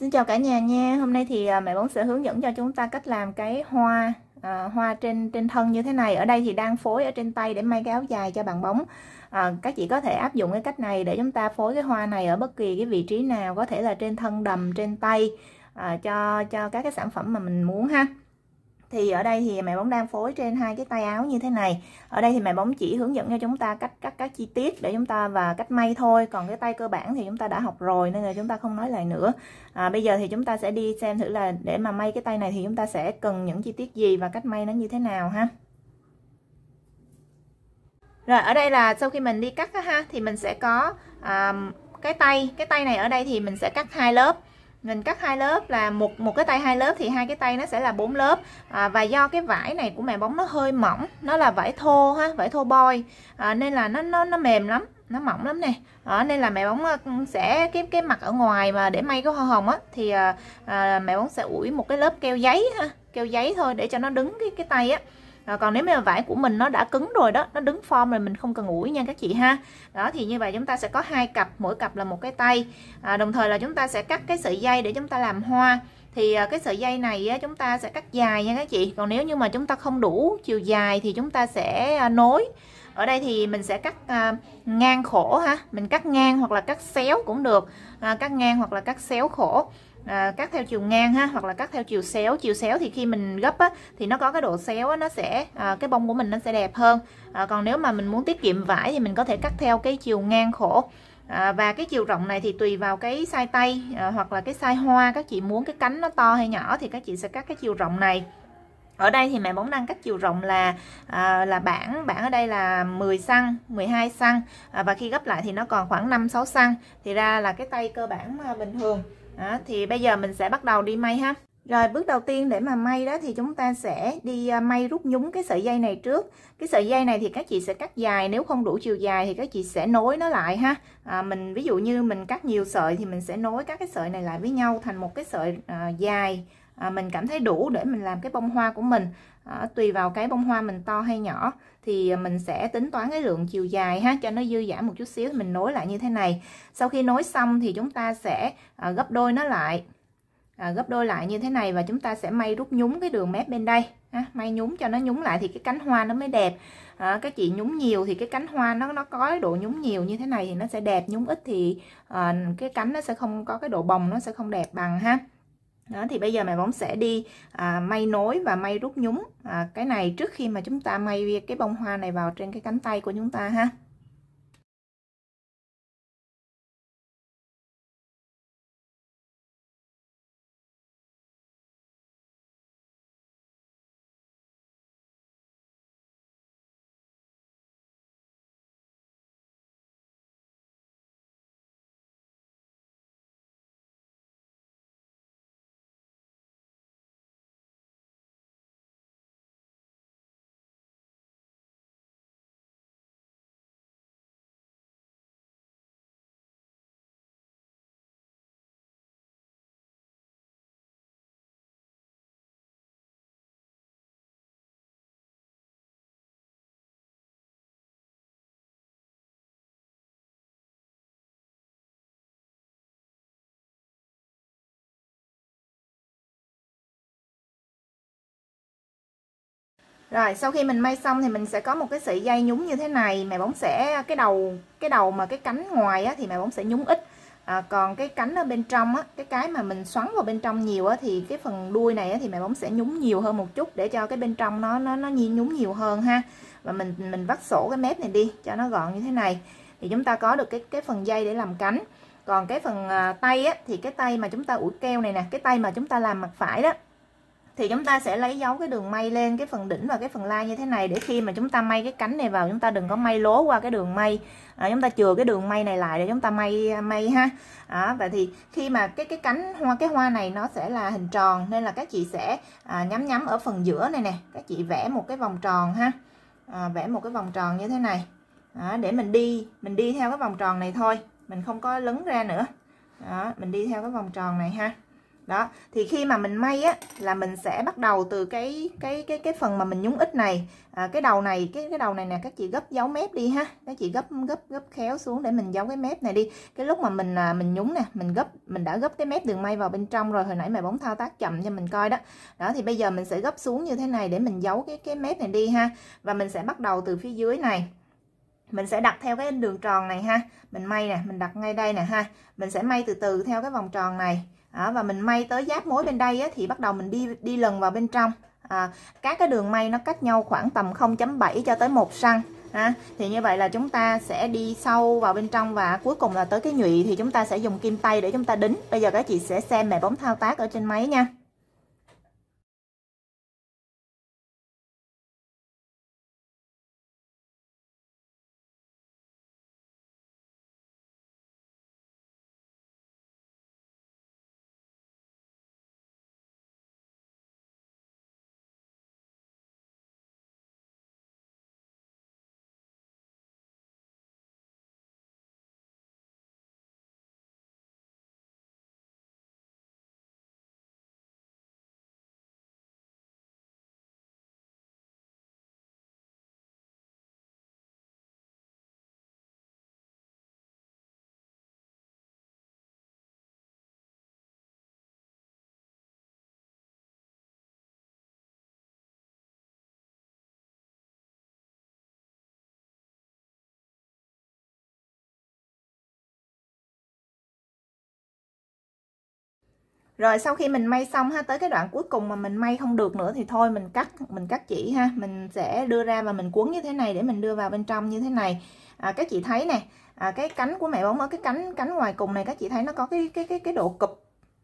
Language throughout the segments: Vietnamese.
Xin chào cả nhà nha. Hôm nay thì à, mẹ bóng sẽ hướng dẫn cho chúng ta cách làm cái hoa à, hoa trên trên thân như thế này. Ở đây thì đang phối ở trên tay để may cái áo dài cho bạn bóng. À, các chị có thể áp dụng cái cách này để chúng ta phối cái hoa này ở bất kỳ cái vị trí nào, có thể là trên thân đầm, trên tay à, cho cho các cái sản phẩm mà mình muốn ha thì ở đây thì mẹ bóng đang phối trên hai cái tay áo như thế này ở đây thì mẹ bóng chỉ hướng dẫn cho chúng ta cách cắt các chi tiết để chúng ta và cách may thôi còn cái tay cơ bản thì chúng ta đã học rồi nên là chúng ta không nói lại nữa à, bây giờ thì chúng ta sẽ đi xem thử là để mà may cái tay này thì chúng ta sẽ cần những chi tiết gì và cách may nó như thế nào ha rồi ở đây là sau khi mình đi cắt ha thì mình sẽ có um, cái tay cái tay này ở đây thì mình sẽ cắt hai lớp mình cắt hai lớp là một một cái tay hai lớp thì hai cái tay nó sẽ là bốn lớp à, và do cái vải này của mẹ bóng nó hơi mỏng nó là vải thô ha vải thô bôi à, nên là nó nó nó mềm lắm nó mỏng lắm nè đó, nên là mẹ bóng ờ, sẽ cái cái mặt ở ngoài mà để may cái hoa hồng á thì à, mẹ bóng sẽ ủi một cái lớp keo giấy ha keo giấy thôi để cho nó đứng cái cái tay á à, còn nếu mà vải của mình nó đã cứng rồi đó nó đứng form rồi mình không cần ủi nha các chị ha đó thì như vậy chúng ta sẽ có hai cặp mỗi cặp là một cái tay à, đồng thời là chúng ta sẽ cắt cái sợi dây để chúng ta làm hoa thì à, cái sợi dây này chúng ta sẽ cắt dài nha các chị còn nếu như mà chúng ta không đủ chiều dài thì chúng ta sẽ à, nối ở đây thì mình sẽ cắt à, ngang khổ ha mình cắt ngang hoặc là cắt xéo cũng được cắt ngang hoặc là cắt xéo khổ à, cắt theo chiều ngang ha hoặc là cắt theo chiều xéo chiều xéo thì khi mình gấp á, thì nó có cái độ xéo á, nó sẽ à, cái bông của mình nó sẽ đẹp hơn à, còn nếu mà mình muốn tiết kiệm vải thì mình có thể cắt theo cái chiều ngang khổ À, và cái chiều rộng này thì tùy vào cái size tay à, hoặc là cái size hoa các chị muốn cái cánh nó to hay nhỏ thì các chị sẽ cắt cái chiều rộng này ở đây thì mẹ bóng đang cắt chiều rộng là à, là bản bản ở đây là 10 xăng 12 xăng à, và khi gấp lại thì nó còn khoảng 5 6 xăng thì ra là cái tay cơ bản à, bình thường đó, thì bây giờ mình sẽ bắt đầu đi may ha rồi bước đầu tiên để mà may đó thì chúng ta sẽ đi à, may rút nhúng cái sợi dây này trước cái sợi dây này thì các chị sẽ cắt dài nếu không đủ chiều dài thì các chị sẽ nối nó lại ha à, mình ví dụ như mình cắt nhiều sợi thì mình sẽ nối các cái sợi này lại với nhau thành một cái sợi à, dài à, mình cảm thấy đủ để mình làm cái bông hoa của mình à, tùy vào cái bông hoa mình to hay nhỏ thì mình sẽ tính toán cái lượng chiều dài ha cho nó dư giảm một chút xíu mình nối lại như thế này sau khi nối xong thì chúng ta sẽ à, gấp đôi nó lại à, gấp đôi lại như thế này và chúng ta sẽ may rút nhúng cái đường mép bên đây ha. À, may nhúng cho nó nhúng lại thì cái cánh hoa nó mới đẹp à, các chị nhúng nhiều thì cái cánh hoa nó nó có độ nhúng nhiều như thế này thì nó sẽ đẹp nhúng ít thì à, cái cánh nó sẽ không có cái độ bồng nó sẽ không đẹp bằng ha đó thì bây giờ mẹ bóng sẽ đi à, may nối và may rút nhúng à, cái này trước khi mà chúng ta may cái bông hoa này vào trên cái cánh tay của chúng ta ha rồi sau khi mình may xong thì mình sẽ có một cái sợi dây nhúng như thế này mẹ bóng sẽ cái đầu cái đầu mà cái cánh ngoài á, thì mẹ bóng sẽ nhúng ít à, còn cái cánh ở bên trong á, cái cái mà mình xoắn vào bên trong nhiều á, thì cái phần đuôi này á, thì mẹ bóng sẽ nhúng nhiều hơn một chút để cho cái bên trong nó nó nó nhúng nhiều hơn ha và mình mình vắt sổ cái mép này đi cho nó gọn như thế này thì chúng ta có được cái cái phần dây để làm cánh còn cái phần à, tay á, thì cái tay mà chúng ta ủi keo này nè cái tay mà chúng ta làm mặt phải đó thì chúng ta sẽ lấy dấu cái đường may lên cái phần đỉnh và cái phần lai như thế này để khi mà chúng ta may cái cánh này vào chúng ta đừng có may lố qua cái đường may à, chúng ta chừa cái đường may này lại để chúng ta may may ha à, vậy thì khi mà cái cái cánh hoa cái hoa này nó sẽ là hình tròn nên là các chị sẽ à, nhắm nhắm ở phần giữa này nè các chị vẽ một cái vòng tròn ha à, vẽ một cái vòng tròn như thế này à, để mình đi mình đi theo cái vòng tròn này thôi mình không có lấn ra nữa đó, mình đi theo cái vòng tròn này ha đó thì khi mà mình may á là mình sẽ bắt đầu từ cái cái cái cái phần mà mình nhúng ít này à, cái đầu này cái cái đầu này nè các chị gấp dấu mép đi ha các chị gấp gấp gấp khéo xuống để mình giấu cái mép này đi cái lúc mà mình à, mình nhúng nè mình gấp mình đã gấp cái mép đường may vào bên trong rồi hồi nãy mày bóng thao tác chậm cho mình coi đó đó thì bây giờ mình sẽ gấp xuống như thế này để mình giấu cái cái mép này đi ha và mình sẽ bắt đầu từ phía dưới này mình sẽ đặt theo cái đường tròn này ha mình may nè mình đặt ngay đây nè ha mình sẽ may từ từ theo cái vòng tròn này à, và mình may tới giáp mối bên đây á, thì bắt đầu mình đi đi lần vào bên trong à, các cái đường may nó cách nhau khoảng tầm 0.7 cho tới 1 xăng ha thì như vậy là chúng ta sẽ đi sâu vào bên trong và cuối cùng là tới cái nhụy thì chúng ta sẽ dùng kim tay để chúng ta đính bây giờ các chị sẽ xem mẹ bóng thao tác ở trên máy nha rồi sau khi mình may xong ha tới cái đoạn cuối cùng mà mình may không được nữa thì thôi mình cắt mình cắt chỉ ha mình sẽ đưa ra và mình cuốn như thế này để mình đưa vào bên trong như thế này à, các chị thấy nè à, cái cánh của mẹ bóng ở cái cánh cánh ngoài cùng này các chị thấy nó có cái cái cái cái độ cụp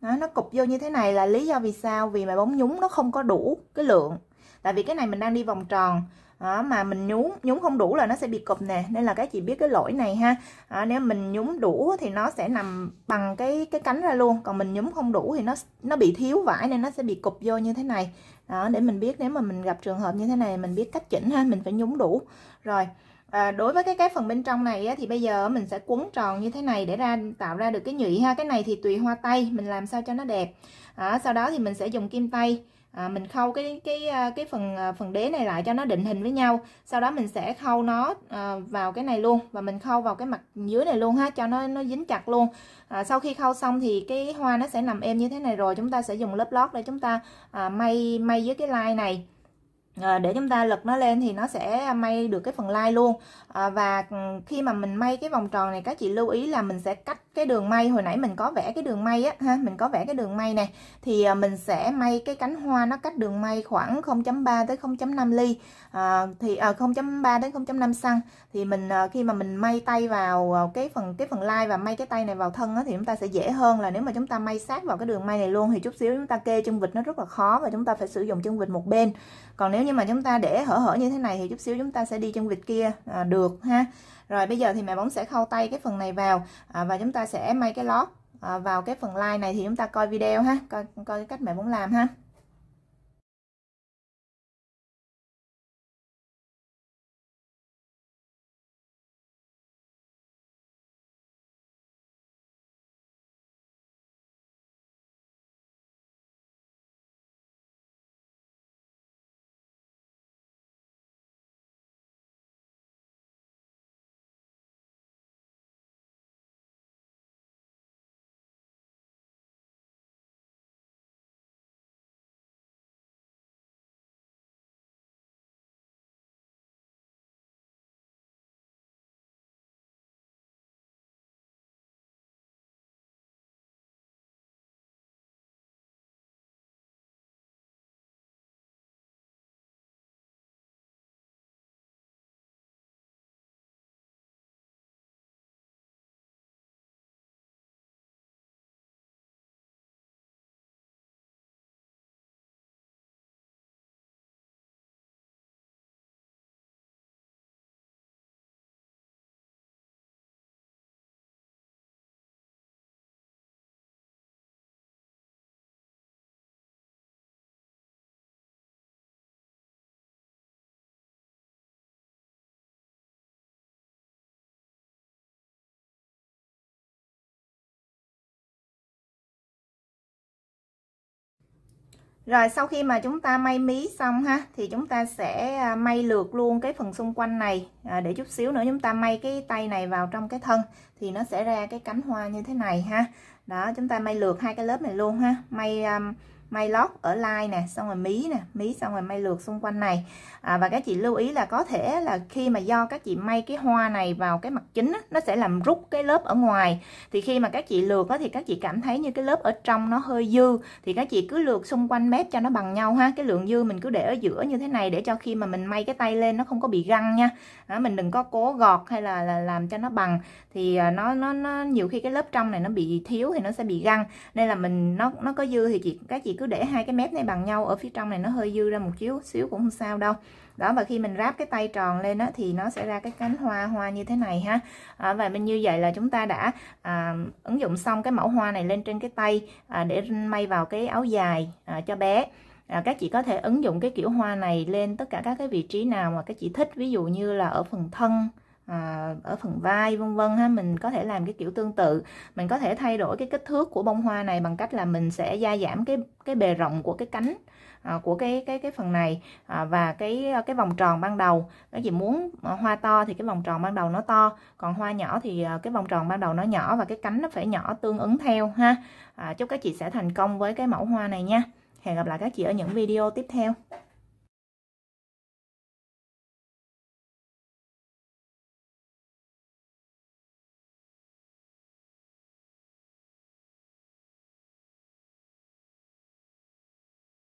đó, nó cụp vô như thế này là lý do vì sao vì mẹ bóng nhúng nó không có đủ cái lượng tại vì cái này mình đang đi vòng tròn đó, mà mình nhúng nhúng không đủ là nó sẽ bị cụp nè nên là các chị biết cái lỗi này ha đó, nếu mình nhúng đủ thì nó sẽ nằm bằng cái cái cánh ra luôn còn mình nhúng không đủ thì nó nó bị thiếu vải nên nó sẽ bị cụp vô như thế này đó để mình biết nếu mà mình gặp trường hợp như thế này mình biết cách chỉnh ha mình phải nhúng đủ rồi À, đối với cái cái phần bên trong này á, thì bây giờ mình sẽ quấn tròn như thế này để ra tạo ra được cái nhụy ha cái này thì tùy hoa tay mình làm sao cho nó đẹp à, sau đó thì mình sẽ dùng kim tay à, mình khâu cái cái à, cái phần à, phần đế này lại cho nó định hình với nhau sau đó mình sẽ khâu nó à, vào cái này luôn và mình khâu vào cái mặt dưới này luôn ha cho nó nó dính chặt luôn à, sau khi khâu xong thì cái hoa nó sẽ nằm êm như thế này rồi chúng ta sẽ dùng lớp lót để chúng ta à, may may dưới cái lai này À, để chúng ta lật nó lên thì nó sẽ may được cái phần lai luôn à, và ừ, khi mà mình may cái vòng tròn này các chị lưu ý là mình sẽ cách cái đường may hồi nãy mình có vẽ cái đường may á ha mình có vẽ cái đường may này thì à, mình sẽ may cái cánh hoa nó cách đường may khoảng 0.3 tới 0.5 ly à, thì à, 0.3 đến 0.5 xăng thì mình à, khi mà mình may tay vào à, cái phần cái phần lai và may cái tay này vào thân á, thì chúng ta sẽ dễ hơn là nếu mà chúng ta may sát vào cái đường may này luôn thì chút xíu chúng ta kê chân vịt nó rất là khó và chúng ta phải sử dụng chân vịt một bên còn nếu như mà chúng ta để hở hở như thế này thì chút xíu chúng ta sẽ đi chân vịt kia à, được ha rồi bây giờ thì mẹ bóng sẽ khâu tay cái phần này vào à, và chúng ta sẽ may cái lót à, vào cái phần like này thì chúng ta coi video ha coi coi cách mẹ bóng làm ha rồi sau khi mà chúng ta may mí xong ha thì chúng ta sẽ à, may lượt luôn cái phần xung quanh này à, để chút xíu nữa chúng ta may cái tay này vào trong cái thân thì nó sẽ ra cái cánh hoa như thế này ha đó chúng ta may lượt hai cái lớp này luôn ha may um, may lót ở lai nè xong rồi mí nè mí xong rồi may lượt xung quanh này à, và các chị lưu ý là có thể là khi mà do các chị may cái hoa này vào cái mặt chính á, nó sẽ làm rút cái lớp ở ngoài thì khi mà các chị lượt á, thì các chị cảm thấy như cái lớp ở trong nó hơi dư thì các chị cứ lượt xung quanh mép cho nó bằng nhau ha cái lượng dư mình cứ để ở giữa như thế này để cho khi mà mình may cái tay lên nó không có bị găng nha à, mình đừng có cố gọt hay là, là làm cho nó bằng thì à, nó nó nó nhiều khi cái lớp trong này nó bị thiếu thì nó sẽ bị găng nên là mình nó nó có dư thì chị các chị cứ cứ để hai cái mép này bằng nhau ở phía trong này nó hơi dư ra một chút xíu cũng không sao đâu đó và khi mình ráp cái tay tròn lên đó thì nó sẽ ra cái cánh hoa hoa như thế này ha à, và mình như vậy là chúng ta đã à, ứng dụng xong cái mẫu hoa này lên trên cái tay à, để may vào cái áo dài à, cho bé à, các chị có thể ứng dụng cái kiểu hoa này lên tất cả các cái vị trí nào mà các chị thích ví dụ như là ở phần thân à, ở phần vai vân vân ha mình có thể làm cái kiểu tương tự mình có thể thay đổi cái kích thước của bông hoa này bằng cách là mình sẽ gia giảm cái cái bề rộng của cái cánh à, của cái cái cái phần này à, và cái cái vòng tròn ban đầu nó gì muốn à, hoa to thì cái vòng tròn ban đầu nó to còn hoa nhỏ thì à, cái vòng tròn ban đầu nó nhỏ và cái cánh nó phải nhỏ tương ứng theo ha à, chúc các chị sẽ thành công với cái mẫu hoa này nha hẹn gặp lại các chị ở những video tiếp theo